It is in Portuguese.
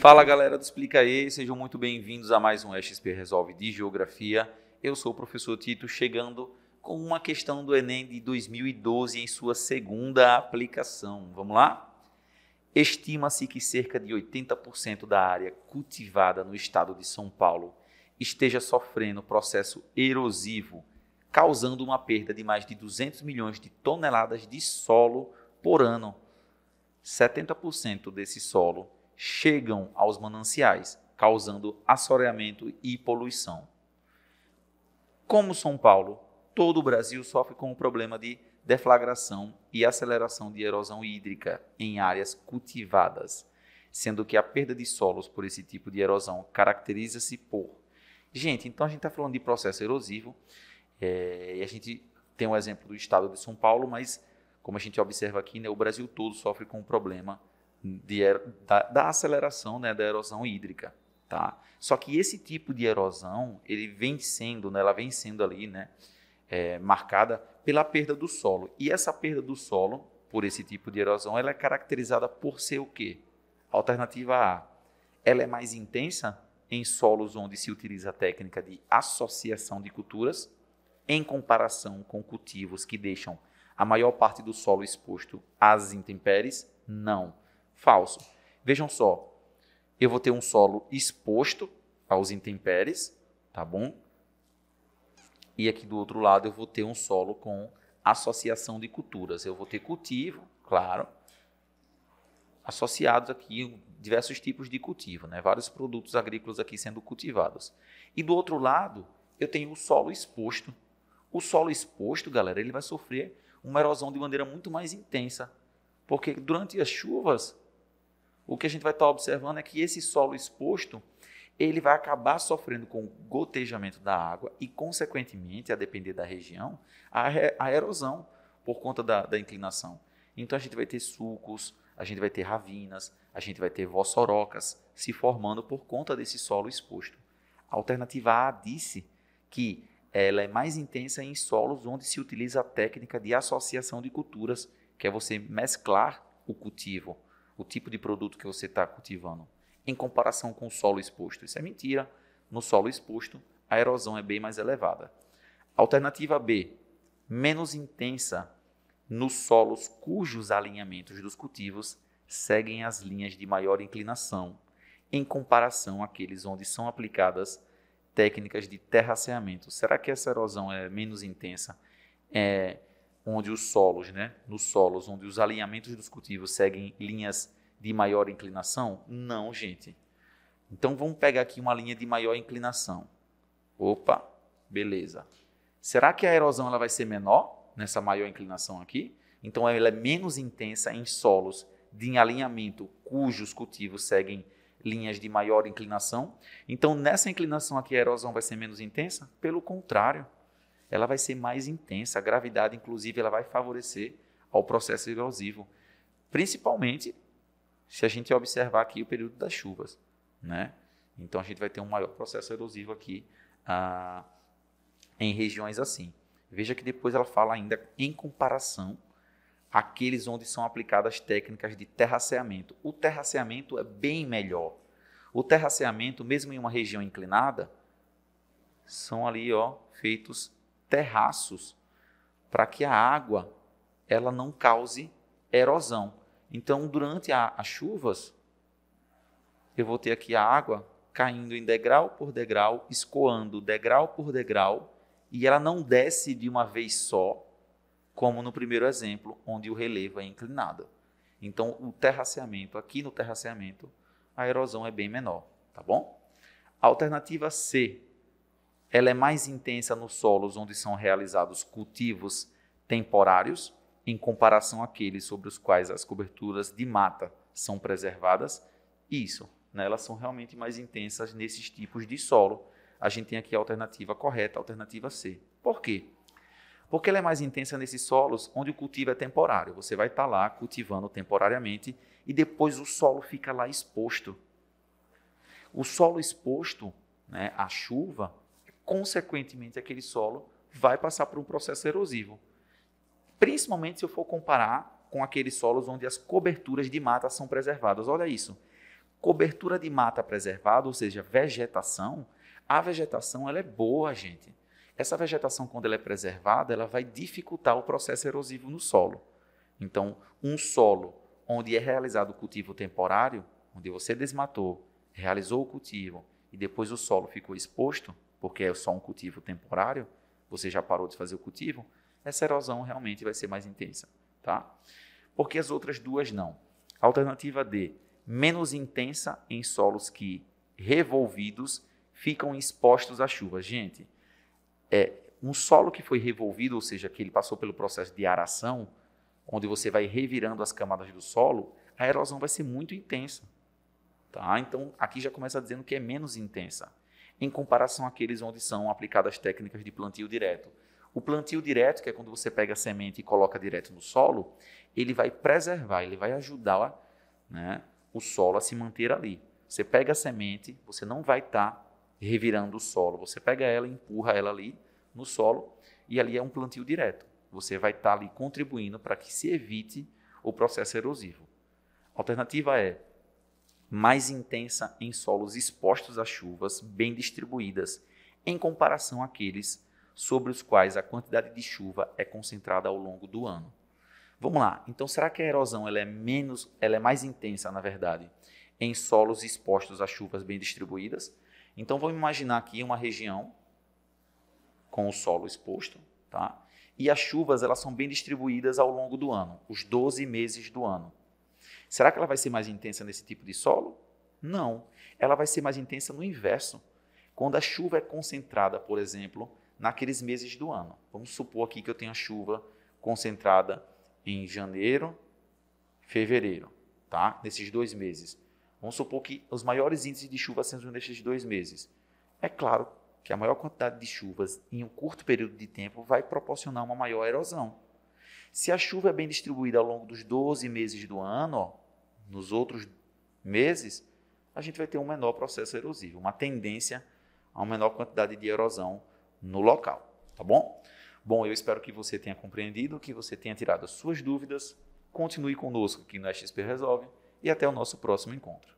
Fala galera do Explica E, sejam muito bem-vindos a mais um XP Resolve de Geografia. Eu sou o professor Tito, chegando com uma questão do Enem de 2012 em sua segunda aplicação. Vamos lá? Estima-se que cerca de 80% da área cultivada no estado de São Paulo esteja sofrendo processo erosivo, causando uma perda de mais de 200 milhões de toneladas de solo por ano. 70% desse solo chegam aos mananciais, causando assoreamento e poluição. Como São Paulo, todo o Brasil sofre com o problema de deflagração e aceleração de erosão hídrica em áreas cultivadas, sendo que a perda de solos por esse tipo de erosão caracteriza-se por. Gente, então a gente está falando de processo erosivo, é, e a gente tem um exemplo do estado de São Paulo, mas como a gente observa aqui, né, o Brasil todo sofre com o problema de, da, da, aceleração, né, da erosão hídrica, tá? Só que esse tipo de erosão, ele vem sendo, né, ela vem sendo ali, né, é, marcada pela perda do solo. E essa perda do solo, por esse tipo de erosão, ela é caracterizada por ser o quê? Alternativa A, ela é mais intensa em solos onde se utiliza a técnica de associação de culturas, em comparação com cultivos que deixam a maior parte do solo exposto às intempéries? Não falso. Vejam só, eu vou ter um solo exposto aos intempéries, tá bom? E aqui do outro lado eu vou ter um solo com associação de culturas. Eu vou ter cultivo, claro, associados aqui diversos tipos de cultivo, né? vários produtos agrícolas aqui sendo cultivados. E do outro lado, eu tenho o solo exposto. O solo exposto, galera, ele vai sofrer uma erosão de maneira muito mais intensa, porque durante as chuvas o que a gente vai estar observando é que esse solo exposto ele vai acabar sofrendo com o gotejamento da água e, consequentemente, a depender da região, a, erosão por conta da, da, inclinação. Então, a gente vai ter sulcos, a gente vai ter ravinas, a gente vai ter vossorocas se formando por conta desse solo exposto. A alternativa A disse que ela é mais intensa em solos onde se utiliza a técnica de associação de culturas, que é você mesclar o cultivo o tipo de produto que você está cultivando em comparação com o solo exposto. Isso é mentira. No solo exposto, a erosão é bem mais elevada. Alternativa B, menos intensa nos solos cujos alinhamentos dos cultivos seguem as linhas de maior inclinação, em comparação àqueles onde são aplicadas técnicas de terraceamento. Será que essa erosão é menos intensa? É, onde os solos, né, nos solos onde os alinhamentos dos cultivos seguem linhas de maior inclinação? Não, gente. Então vamos pegar aqui uma linha de maior inclinação. Opa, beleza. Será que a erosão ela vai ser menor nessa maior inclinação aqui? Então ela é menos intensa em solos de alinhamento cujos cultivos seguem linhas de maior inclinação. Então nessa inclinação aqui a erosão vai ser menos intensa? Pelo contrário ela vai ser mais intensa. A gravidade, inclusive, ela vai favorecer ao processo erosivo, principalmente se a gente observar aqui o período das chuvas, né? Então a gente vai ter um maior processo erosivo aqui ah, em regiões assim. Veja que depois ela fala ainda em comparação àqueles onde são aplicadas técnicas de terraceamento. O terraceamento é bem melhor. O terraceamento, mesmo em uma região inclinada, são ali ó feitos terraços para que a água ela não cause erosão. Então, durante a, as chuvas, eu vou ter aqui a água caindo em degrau por degrau, escoando degrau por degrau, e ela não desce de uma vez só, como no primeiro exemplo, onde o relevo é inclinado. Então, o terraceamento, aqui no terraceamento, a erosão é bem menor, tá bom? Alternativa C, ela é mais intensa nos solos onde são realizados cultivos temporários, em comparação àqueles sobre os quais as coberturas de mata são preservadas. Isso, né, elas são realmente mais intensas nesses tipos de solo. A gente tem aqui a alternativa correta, a alternativa C. Por quê? Porque ela é mais intensa nesses solos onde o cultivo é temporário. Você vai estar tá lá cultivando temporariamente e depois o solo fica lá exposto. O solo exposto né, à chuva, consequentemente, aquele solo vai passar por um processo erosivo. Principalmente se eu for comparar com aqueles solos onde as coberturas de mata são preservadas. Olha isso. Cobertura de mata preservada, ou seja, vegetação, a vegetação ela é boa, gente. Essa vegetação, quando ela é preservada, ela vai dificultar o processo erosivo no solo. Então, um solo onde é realizado o cultivo temporário, onde você desmatou, realizou o cultivo e depois o solo ficou exposto, porque é só um cultivo temporário, você já parou de fazer o cultivo, essa erosão realmente vai ser mais intensa, tá? Porque as outras duas não. Alternativa D, menos intensa em solos que revolvidos ficam expostos à chuva. Gente, é um solo que foi revolvido, ou seja, que ele passou pelo processo de aração, onde você vai revirando as camadas do solo, a erosão vai ser muito intensa. Tá? Então, aqui já começa dizendo que é menos intensa em comparação àqueles onde são aplicadas técnicas de plantio direto. O plantio direto, que é quando você pega a semente e coloca direto no solo, ele vai preservar, ele vai ajudar né, o solo a se manter ali. Você pega a semente, você não vai estar tá revirando o solo, você pega ela e empurra ela ali no solo, e ali é um plantio direto. Você vai estar tá ali contribuindo para que se evite o processo erosivo. A alternativa é mais intensa em solos expostos a chuvas bem distribuídas, em comparação àqueles sobre os quais a quantidade de chuva é concentrada ao longo do ano. Vamos lá. Então, será que a erosão ela é menos, ela é mais intensa, na verdade, em solos expostos a chuvas bem distribuídas? Então, vamos imaginar aqui uma região com o solo exposto, tá? E as chuvas elas são bem distribuídas ao longo do ano, os 12 meses do ano. Será que ela vai ser mais intensa nesse tipo de solo? Não. Ela vai ser mais intensa no inverso, quando a chuva é concentrada, por exemplo, naqueles meses do ano. Vamos supor aqui que eu tenha chuva concentrada em janeiro, fevereiro, tá? Nesses dois meses. Vamos supor que os maiores índices de chuva sejam nesses dois meses. É claro que a maior quantidade de chuvas em um curto período de tempo vai proporcionar uma maior erosão. Se a chuva é bem distribuída ao longo dos 12 meses do ano, ó, nos outros meses, a gente vai ter um menor processo erosivo, uma tendência a uma menor quantidade de erosão no local, tá bom? Bom, eu espero que você tenha compreendido, que você tenha tirado as suas dúvidas. Continue conosco aqui no XP Resolve e até o nosso próximo encontro.